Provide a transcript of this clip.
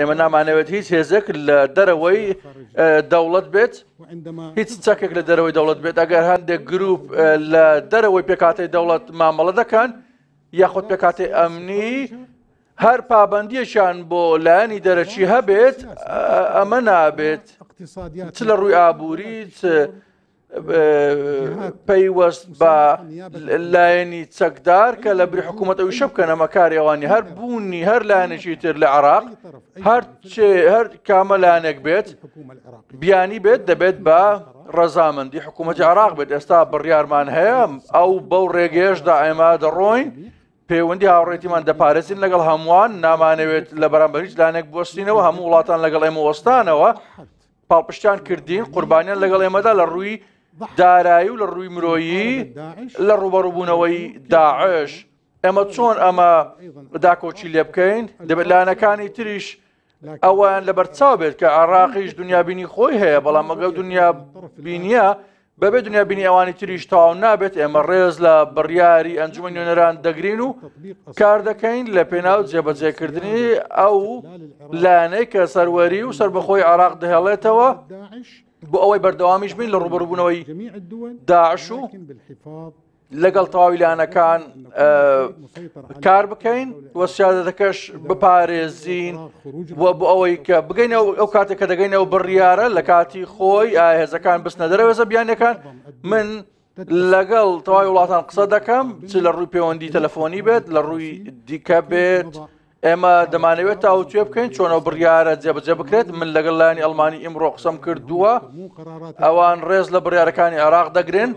ئێمە نامانەوێت هیچ هێزێک لە دەرەوەی دەوڵەت بێت هیچ چەکێک لە دەرەوەی دەوڵەت بێت ئەگەر هەندێک گروپ لە دەرەوەی پێکاتی دەوڵەت مامەڵە دەکەن یاخود پێکاتی ئەمنی هەر پابندیەشان بۆ لایەنی دەرەچی هەبێت ئەمە نابێت چ لە ڕووی ئابووری پەیوەست بە لایەنی چەکدار کە لە بری حکوومەت ئەوی شەبکەنە مەکاریێوانی هەر بوونی هەر لایەنەشی تر لە عراق هەر هەر کامەلانێک بێت بیانی بێت دەبێت بە ڕەزامەندی حکوومەتی عراق بێت ئێستا بڕیارمان هەیە ئەو بەو ڕێگەیشدا ئێمە دەڕۆین پەیوەندی هاوڕێتیمان دەپارێزین لەگەڵ هەمووان نامانەوێت لە بەرامبەریج لانێک بستینەوە هەموو وڵاتان لەگەڵ ئێمە وەستانەوە پاڵپشتیان کردین قوربانیان لەگەڵ ئێمەدا لە ڕووی دارایی و لە ڕووی مرۆیی لە ڕوبەڕووبوونەوەی داعش ئەمە چۆن ئەمە داکۆچی لێ بکەین دەبێت لاەنەکانی تریش ئەوان لە بەرچاو بێت کە عراقیش دنیابینی خۆی هەیە بەڵام مەگەڵ دنیا بینیە بەبێ دنیابینی ئەوانی تریش تاو نابێت ئێمە ڕێز لە بڕیاری ئەنجومە نوێنەران دەگرین و کار دەکەین لە پێناو جێبەجێکردنی ئەو لانەی کە سەروەری و سربەخۆی عراق دەهێڵێتەوە بۆ ئەوەی بەردەوامیش بین لە ڕوبڕبوونەوەی داعش و لەگەڵ تاویلانەکان کار بکەین وەسیادەتەکەش بپارێزین وە بۆ ئەوەی کە بگەینەوە ئەو کاتێک کە دەگەینەوە بڕیاە لە کاتی خۆی ئاهێزەکان بستە دەرەوە زەبیانەکان من لەگەڵ تەواوی وڵاتان قسە دەکەم چ لە ڕووی پەیوەندی تەلەفۆنی بێت لە ڕووی دیکە بێت. ئێمە دەمانەوێت تاوتێ بکەین چۆنە بڕیاە جێبجێ بکرێت من لەگەڵ لانی ئەلمانی ئیمڕۆ قسەم کردووە ئەوان ڕێز لە بڕیارەکانی عراق دەگرن